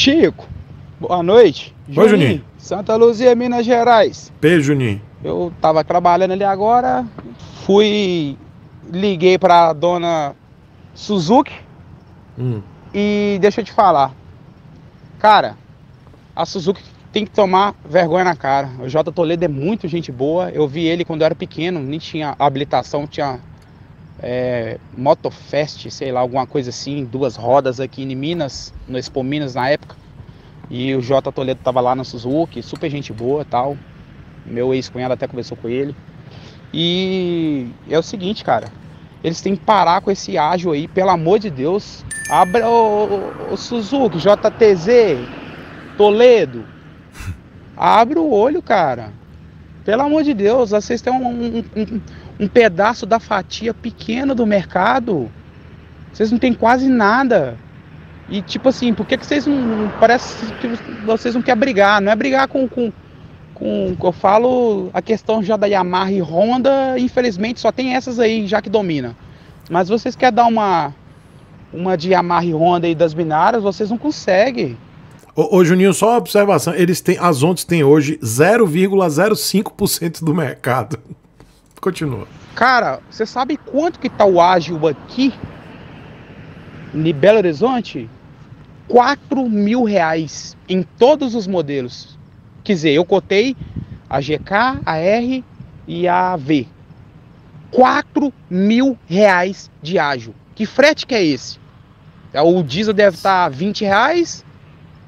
Chico, boa noite. Oi, Juninho. Juninho. Santa Luzia, Minas Gerais. Beijo, Juninho. Eu tava trabalhando ali agora, fui, liguei pra dona Suzuki hum. e deixa eu te falar. Cara, a Suzuki tem que tomar vergonha na cara. O Jota Toledo é muito gente boa. Eu vi ele quando eu era pequeno, nem tinha habilitação, tinha é, Motofest, sei lá, alguma coisa assim, duas rodas aqui em Minas, no Expo Minas na época. E o Jota Toledo tava lá na Suzuki, super gente boa tal. Meu ex-cunhado até conversou com ele. E é o seguinte, cara. Eles têm que parar com esse ágio aí, pelo amor de Deus. Abra o, o, Suzuki, JTZ, Toledo. Abre o olho, cara. Pelo amor de Deus, vocês têm um, um um pedaço da fatia pequena do mercado. Vocês não têm quase nada. E tipo assim, por que, que vocês não. Parece que vocês não querem brigar. Não é brigar com, com, com. Eu falo a questão já da Yamaha e Honda, infelizmente só tem essas aí já que domina. Mas vocês querem dar uma. Uma de Yamaha e Honda e das binárias, vocês não conseguem. Ô, ô, Juninho, só uma observação: eles têm, as ondas têm hoje 0,05% do mercado. Continua. Cara, você sabe quanto que tá o ágil aqui? Em Belo Horizonte? 4 mil reais em todos os modelos. Quer dizer, eu cotei a GK, a R e a V. 4 mil reais de ágil. Que frete que é esse? É, o diesel deve estar tá 20 reais,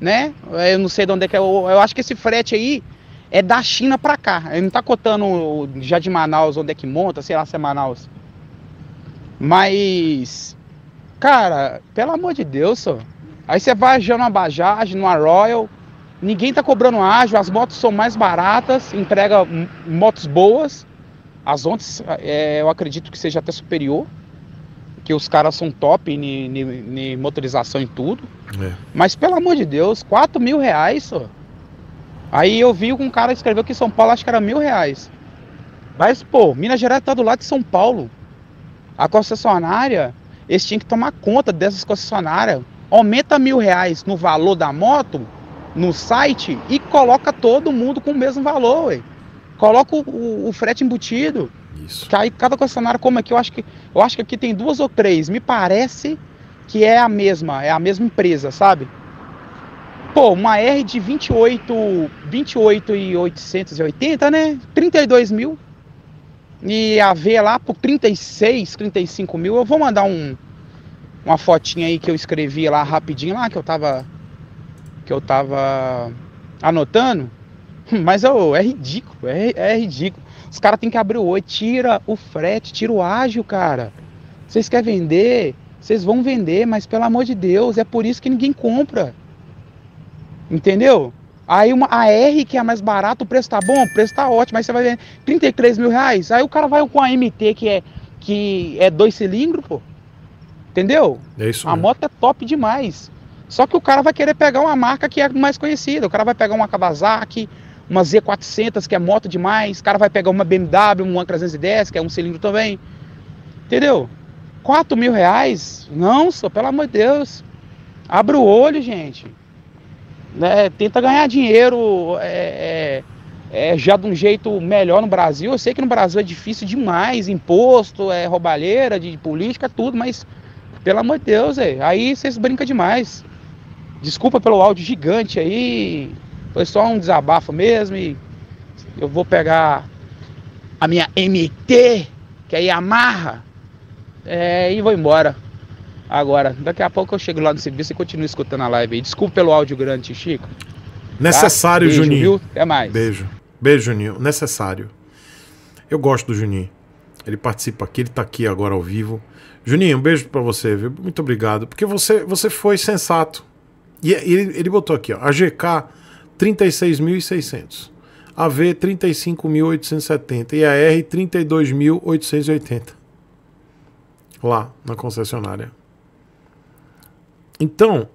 né? Eu não sei de onde é que é. Eu acho que esse frete aí é da China para cá. Ele não está cotando já de Manaus, onde é que monta, sei lá se é Manaus. Mas, cara, pelo amor de Deus, só. Aí você vai já numa Bajaj, numa Royal, ninguém tá cobrando ágil, as motos são mais baratas, entrega motos boas. As ontes é, eu acredito que seja até superior, que os caras são top em motorização e tudo. É. Mas, pelo amor de Deus, 4 mil reais, só. Aí eu vi um cara escreveu que São Paulo acho que era mil reais. Mas, pô, Minas Gerais tá do lado de São Paulo. A concessionária, eles tinham que tomar conta dessas concessionárias. Aumenta mil reais no valor da moto, no site, e coloca todo mundo com o mesmo valor, ué. Coloca o, o, o frete embutido. Isso. Que aí cada concessionária, como aqui, eu acho que eu acho que aqui tem duas ou três. Me parece que é a mesma, é a mesma empresa, sabe? Pô, uma R de 28, 28 e 880, né? 32 mil. E a V lá por 36, 35 mil. Eu vou mandar um, uma fotinha aí que eu escrevi lá rapidinho lá, que eu tava. Que eu tava anotando. Hum, mas oh, é ridículo, é, é ridículo. Os caras têm que abrir o oi, tira o frete, tira o ágio, cara. Vocês querem vender? Vocês vão vender, mas pelo amor de Deus, é por isso que ninguém compra. Entendeu? Aí uma R que é mais barata o preço tá bom, o preço tá ótimo, aí você vai ver 33 mil reais. Aí o cara vai com a MT que é, que é dois cilindros, pô. Entendeu? É isso. A moto é top demais. Só que o cara vai querer pegar uma marca que é mais conhecida. O cara vai pegar uma Kawasaki, uma Z400, que é moto demais. O cara vai pegar uma BMW, uma 310, que é um cilindro também. Entendeu? 4 mil reais? Não, só pelo amor de Deus. Abra o olho, gente né, tenta ganhar dinheiro é, é, é, já de um jeito melhor no Brasil. Eu sei que no Brasil é difícil demais, imposto, é roubalheira de política, tudo, mas pelo amor de Deus, é, aí vocês brincam demais. Desculpa pelo áudio gigante aí, foi só um desabafo mesmo e eu vou pegar a minha MT, que é Yamaha, é, e vou embora. Agora, daqui a pouco eu chego lá no serviço e continuo escutando a live aí. Desculpa pelo áudio grande, Chico. Necessário, tá? Beijo, Juninho. Viu? Até mais. Beijo. Beijo, Juninho. Necessário. Eu gosto do Juninho. Ele participa aqui, ele tá aqui agora ao vivo. Juninho, um beijo para você, viu? Muito obrigado. Porque você, você foi sensato. E ele, ele botou aqui, ó. A GK, 36.600. A V, 35.870. E a R, 32.880. Lá, na concessionária. Então,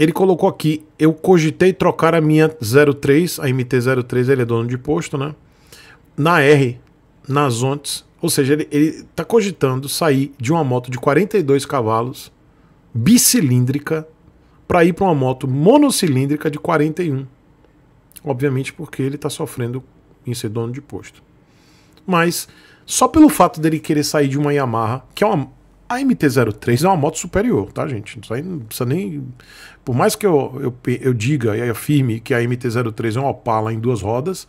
ele colocou aqui, eu cogitei trocar a minha 03, a MT-03, ele é dono de posto, né? Na R, nas ontes, ou seja, ele, ele tá cogitando sair de uma moto de 42 cavalos, bicilíndrica, para ir para uma moto monocilíndrica de 41. Obviamente porque ele está sofrendo em ser dono de posto. Mas só pelo fato dele querer sair de uma Yamaha, que é uma a MT-03 é uma moto superior, tá, gente? Isso aí não precisa nem. Por mais que eu, eu, eu diga e afirme que a MT-03 é uma Opala em duas rodas,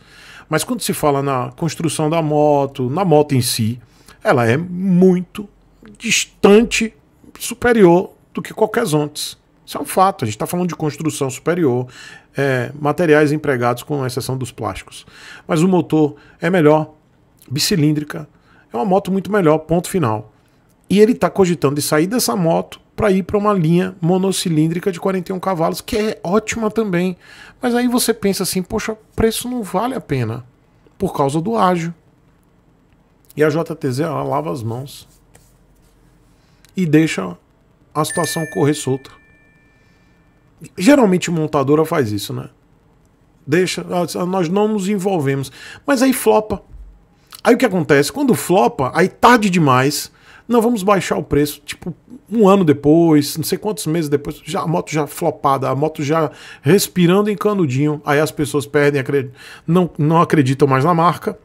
mas quando se fala na construção da moto, na moto em si, ela é muito distante, superior do que qualquer Zontes. Isso é um fato. A gente está falando de construção superior, é, materiais empregados, com exceção dos plásticos. Mas o motor é melhor, bicilíndrica, é uma moto muito melhor, ponto final. E ele está cogitando de sair dessa moto para ir para uma linha monocilíndrica de 41 cavalos, que é ótima também. Mas aí você pensa assim, poxa, preço não vale a pena por causa do ágio. E a JTZ ela lava as mãos e deixa a situação correr solta. Geralmente montadora faz isso, né? Deixa, nós não nos envolvemos. Mas aí flopa. Aí o que acontece? Quando flopa, aí tarde demais, não, vamos baixar o preço. Tipo, um ano depois, não sei quantos meses depois, já, a moto já flopada, a moto já respirando em canudinho. Aí as pessoas perdem, não, não acreditam mais na marca.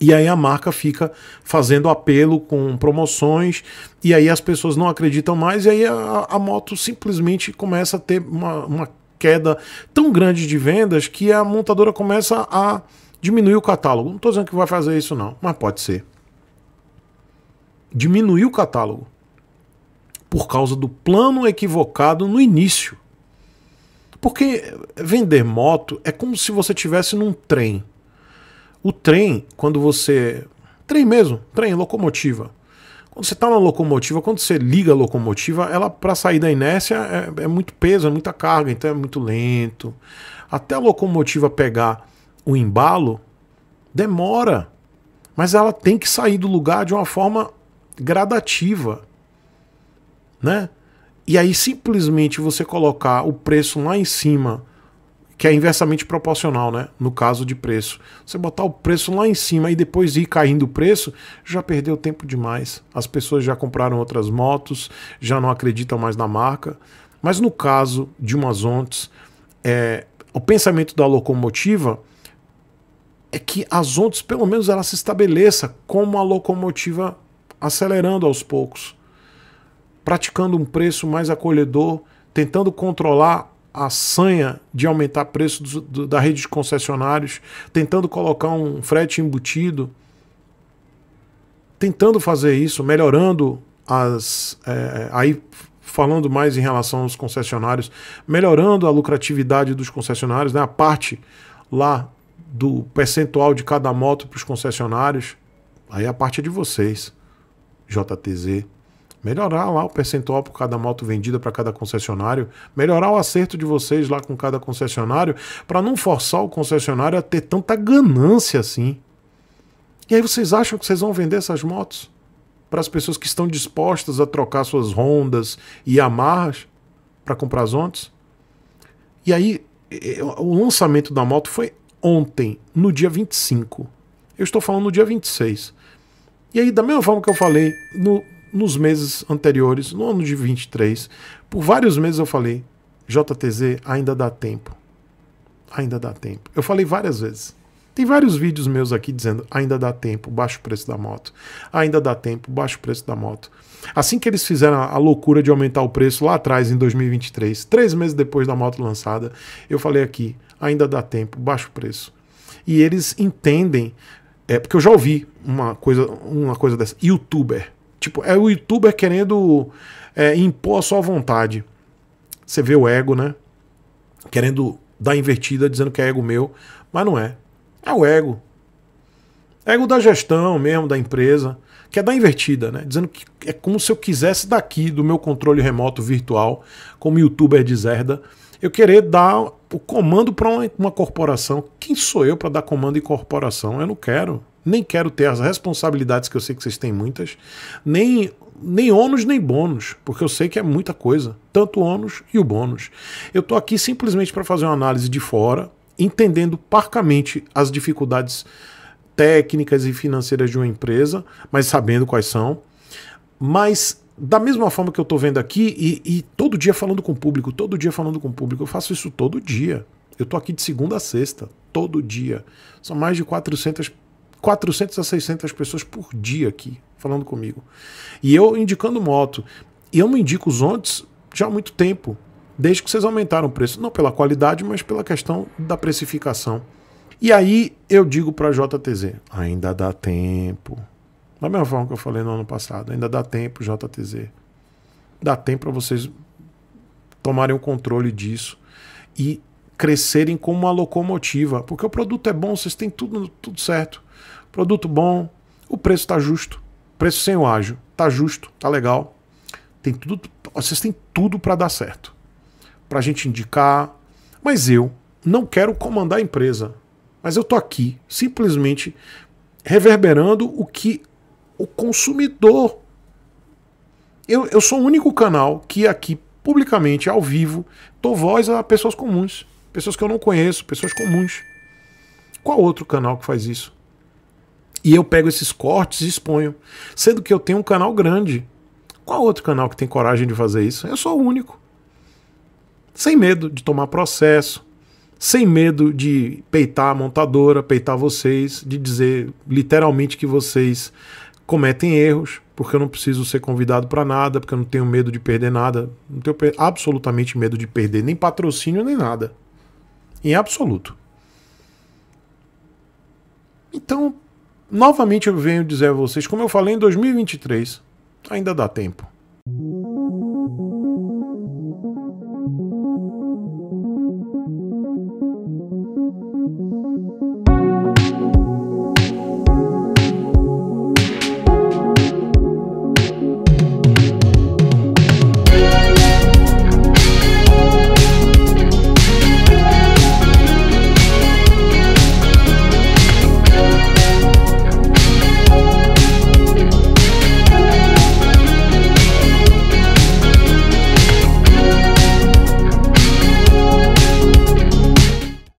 E aí a marca fica fazendo apelo com promoções, e aí as pessoas não acreditam mais, e aí a, a moto simplesmente começa a ter uma, uma queda tão grande de vendas que a montadora começa a diminuir o catálogo. Não estou dizendo que vai fazer isso, não, mas pode ser diminuir o catálogo por causa do plano equivocado no início. Porque vender moto é como se você tivesse num trem. O trem, quando você. Trem mesmo, trem, locomotiva. Quando você está na locomotiva, quando você liga a locomotiva, ela para sair da inércia é, é, muito peso, é muita carga, então é muito lento. Até a locomotiva pegar o embalo, demora. Mas ela tem que sair do lugar de uma forma gradativa, né? E aí simplesmente você colocar o preço lá em cima, que é inversamente proporcional, né? No caso de preço, você botar o preço lá em cima e depois ir caindo o preço, já perdeu tempo demais. As pessoas já compraram outras motos, já não acreditam mais na marca. Mas no caso de umas Zontes, é, o pensamento da locomotiva é que as ondas, pelo menos, ela se estabeleça como a locomotiva acelerando aos poucos, praticando um preço mais acolhedor, tentando controlar a sanha de aumentar preço do, do, da rede de concessionários, tentando colocar um frete embutido, tentando fazer isso, melhorando as. É, aí falando mais em relação aos concessionários, melhorando a lucratividade dos concessionários, né, a parte lá do percentual de cada moto para os concessionários, aí a parte é de vocês. JTZ, melhorar lá o percentual por cada moto vendida para cada concessionário, melhorar o acerto de vocês lá com cada concessionário, para não forçar o concessionário a ter tanta ganância assim. E aí vocês acham que vocês vão vender essas motos para as pessoas que estão dispostas a trocar suas rondas e amarras para comprar as Ontes? E aí o lançamento da moto foi ontem, no dia 25. Eu estou falando no dia 26. E aí, da mesma forma que eu falei no, nos meses anteriores, no ano de 23, por vários meses eu falei: JTZ, ainda dá tempo. Ainda dá tempo. Eu falei várias vezes. Tem vários vídeos meus aqui dizendo: ainda dá tempo, baixo preço da moto. Ainda dá tempo, baixo preço da moto. Assim que eles fizeram a loucura de aumentar o preço lá atrás, em 2023, três meses depois da moto lançada, eu falei aqui: ainda dá tempo, baixo preço. E eles entendem é porque eu já ouvi uma coisa, uma coisa dessa. Youtuber. Tipo, é o youtuber querendo é, impor a sua vontade. Você vê o ego, né? Querendo dar invertida, dizendo que é ego meu. Mas não é. É o ego. Ego da gestão mesmo, da empresa. Que é dar invertida, né? Dizendo que é como se eu quisesse daqui, do meu controle remoto virtual, como youtuber de Zerda, eu querer dar o comando para uma, uma corporação. Quem sou eu para dar comando em corporação? Eu não quero. Nem quero ter as responsabilidades que eu sei que vocês têm muitas, nem nem ônus nem bônus, porque eu sei que é muita coisa, tanto o ônus e o bônus. Eu estou aqui simplesmente para fazer uma análise de fora, entendendo parcamente as dificuldades técnicas e financeiras de uma empresa, mas sabendo quais são, mas da mesma forma que eu estou vendo aqui e, e, todo dia falando com o público, todo dia falando com o público, eu faço isso todo dia. Eu estou aqui de segunda a sexta, todo dia. São mais de 400, 400 a 600 pessoas por dia aqui falando comigo. E eu indicando moto. E eu não indico os ontes já há muito tempo, desde que vocês aumentaram o preço. Não pela qualidade, mas pela questão da precificação. E aí eu digo para a JTZ: ainda dá tempo na mesma forma que eu falei no ano passado, ainda dá tempo, JTZ. Dá tempo para vocês tomarem o controle disso e crescerem como uma locomotiva, porque o produto é bom, vocês têm tudo, tudo certo. Produto bom, o preço está justo, preço sem o ágio, tá justo, tá legal. Tem tudo, vocês têm tudo para dar certo. Para a gente indicar, mas eu não quero comandar a empresa. Mas eu tô aqui, simplesmente reverberando o que o consumidor. Eu, eu sou o único canal que aqui, publicamente, ao vivo, dou voz a pessoas comuns. Pessoas que eu não conheço, pessoas comuns. Qual outro canal que faz isso? E eu pego esses cortes e exponho. Sendo que eu tenho um canal grande. Qual outro canal que tem coragem de fazer isso? Eu sou o único. Sem medo de tomar processo, sem medo de peitar a montadora, peitar vocês, de dizer literalmente que vocês cometem erros, porque eu não preciso ser convidado para nada, porque eu não tenho medo de perder nada, não tenho absolutamente medo de perder nem patrocínio nem nada. Em absoluto. Então, novamente eu venho dizer a vocês, como eu falei em 2023, ainda dá tempo.